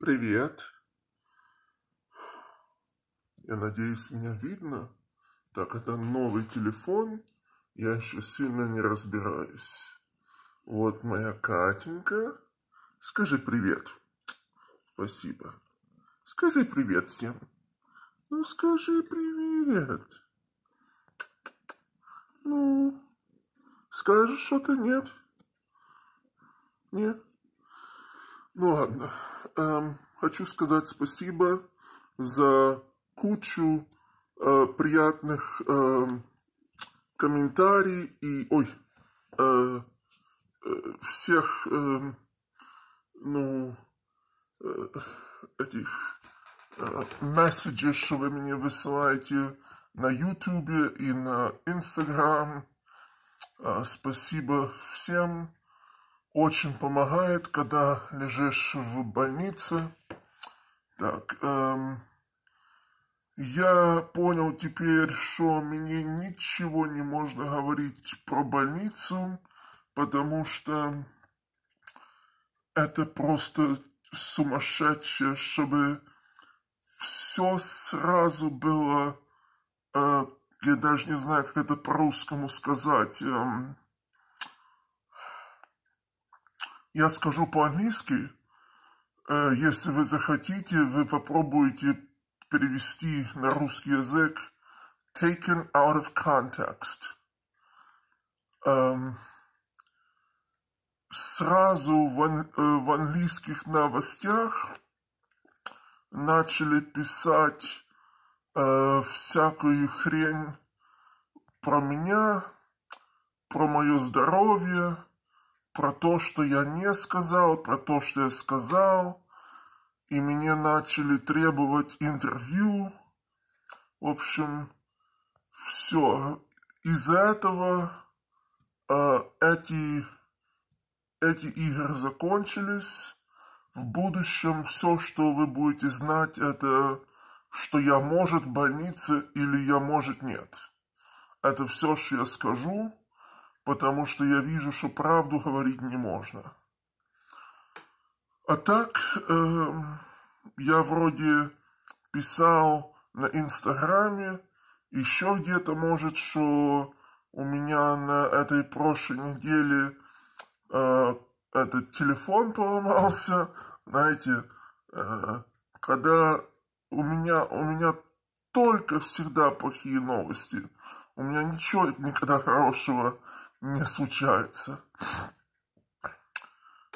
Привет. Я надеюсь, меня видно. Так, это новый телефон. Я еще сильно не разбираюсь. Вот моя Катенька. Скажи привет. Спасибо. Скажи привет всем. Ну, скажи привет. Ну, скажешь что-то нет? Нет? Ну, ладно эм, хочу сказать спасибо за кучу э, приятных э, комментариев и, ой, э, э всех, э, ну, э, этих э, месседжей, что вы мне высылаете на YouTube и на Instagram. Э, спасибо всем очень помогает, когда лежишь в больнице. Так, эм, я понял теперь, что мне ничего не можно говорить про больницу, потому что это просто сумасшедшее, чтобы все сразу было, э, я даже не знаю, как это по-русскому сказать. Эм, Я скажу по-английски. Э, если вы захотите, вы попробуете перевести на русский язык taken out of context. Эм, сразу в, э, в английских новостях начали писать э, всякую хрень про меня, про мое здоровье, про то, что я не сказал, про то, что я сказал, и мне начали требовать интервью. В общем, все. Из-за этого э, эти, эти игры закончились. В будущем все, что вы будете знать, это что я может больница или я может нет. Это все, что я скажу потому что я вижу, что правду говорить не можно. А так, э, я вроде писал на Инстаграме, еще где-то, может, что у меня на этой прошлой неделе э, этот телефон поломался, знаете, э, когда у меня, у меня только всегда плохие новости, у меня ничего никогда хорошего не случается.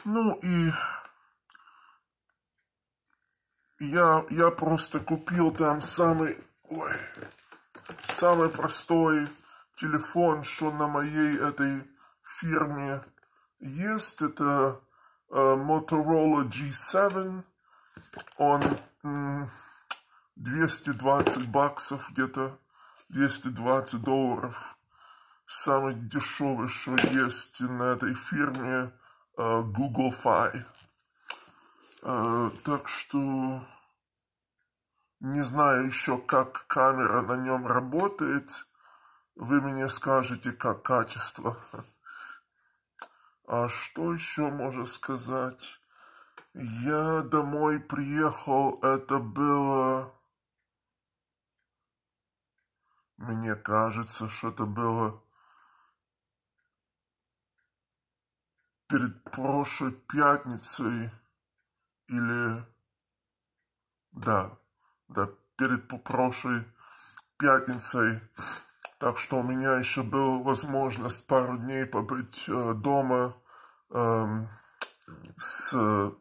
Ну и я, я просто купил там самый, ой, самый простой телефон, что на моей этой фирме есть. Это э, Motorola G7. Он м, 220 баксов где-то, 220 долларов самый дешевый, что есть на этой фирме э, Google Fi. Э, так что не знаю еще, как камера на нем работает. Вы мне скажете, как качество. А что еще можно сказать? Я домой приехал, это было... Мне кажется, что это было перед прошлой пятницей или... Да, да, перед прошлой пятницей. Так что у меня еще была возможность пару дней побыть э, дома э, с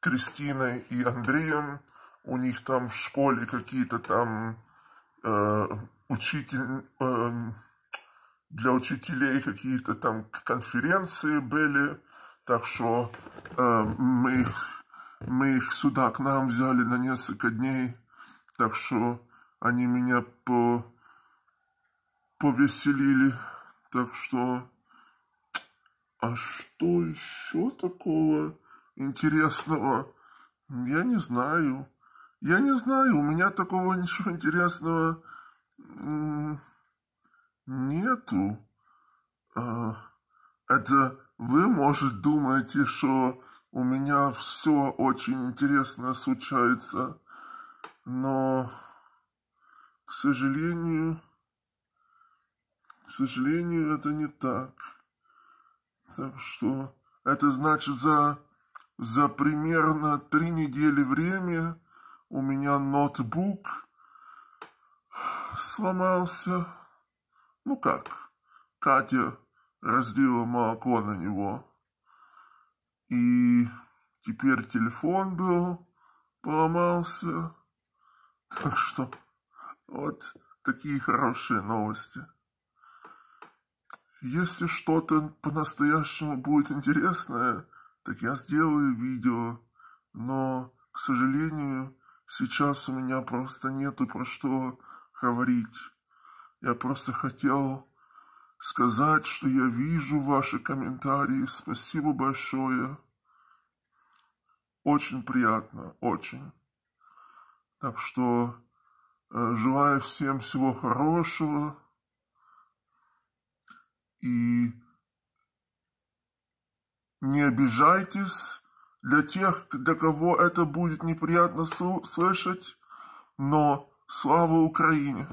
Кристиной и Андреем. У них там в школе какие-то там э, учитель... Э, для учителей какие-то там конференции были, так что э, мы, их, мы их сюда к нам взяли на несколько дней, так что они меня по, повеселили, так что... А что еще такого интересного? Я не знаю. Я не знаю, у меня такого ничего интересного нету. А, это вы, может, думаете, что у меня все очень интересно случается, но, к сожалению, к сожалению, это не так. Так что это значит за, за примерно три недели время у меня ноутбук сломался. Ну как, Катя разлила молоко на него. И теперь телефон был, поломался. Так что вот такие хорошие новости. Если что-то по-настоящему будет интересное, так я сделаю видео. Но, к сожалению, сейчас у меня просто нету про что говорить. Я просто хотел сказать, что я вижу ваши комментарии. Спасибо большое. Очень приятно, очень. Так что э, желаю всем всего хорошего. И не обижайтесь для тех, для кого это будет неприятно слышать, но слава Украине!